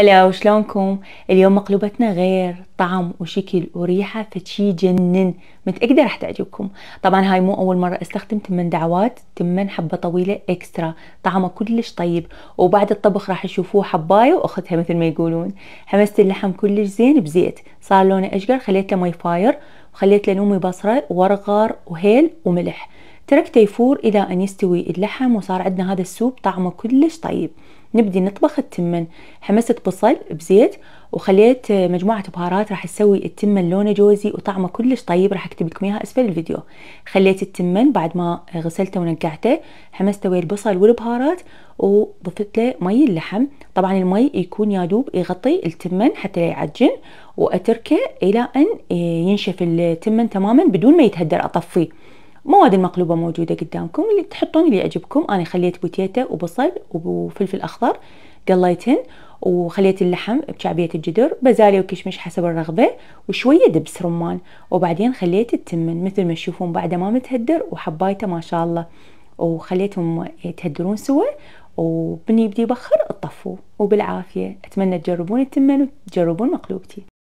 هلا وشلونكم اليوم مقلوبتنا غير طعم وشكل وريحة فشي يجنن متأكدة راح تعجبكم طبعا هاي مو أول مرة استخدم تمن دعوات تمن حبة طويلة اكسترا طعمه كلش طيب وبعد الطبخ راح تشوفوه حباية وأخذها مثل ما يقولون حمست اللحم كلش زين بزيت صار لونه أشقر خليت له مي فاير وخليت له نومي بصرة ورغار وهيل وملح تركته يفور إلى أن يستوي اللحم وصار عندنا هذا السوب طعمه كلش طيب نبدي نطبخ التمن حمست بصل بزيت وخليت مجموعة بهارات راح تسوي التمن لونه جوزي وطعمه كلش طيب راح اكتب لكم اياها اسفل الفيديو خليت التمن بعد ما غسلته ونقعته حمسته ويا البصل والبهارات وضفت له مي اللحم طبعا المي يكون يادوب يغطي التمن حتى لا يعجن واتركه الى ان ينشف التمن تماما بدون ما يتهدر اطفيه مواد المقلوبة موجودة قدامكم اللي تحطون اللي يعجبكم أنا خليت بوتيتا وبصل وفلفل أخضر قليتهن وخليت اللحم بشعبية الجدر بزالي وكشمش حسب الرغبة وشوية دبس رمان وبعدين خليت التمن مثل ما تشوفون بعد ما متهدر وحبايته ما شاء الله وخليتهم يتهدرون سوا وبني يبدي يبخر اطفوه وبالعافية أتمنى تجربون التمن وتجربون مقلوبتي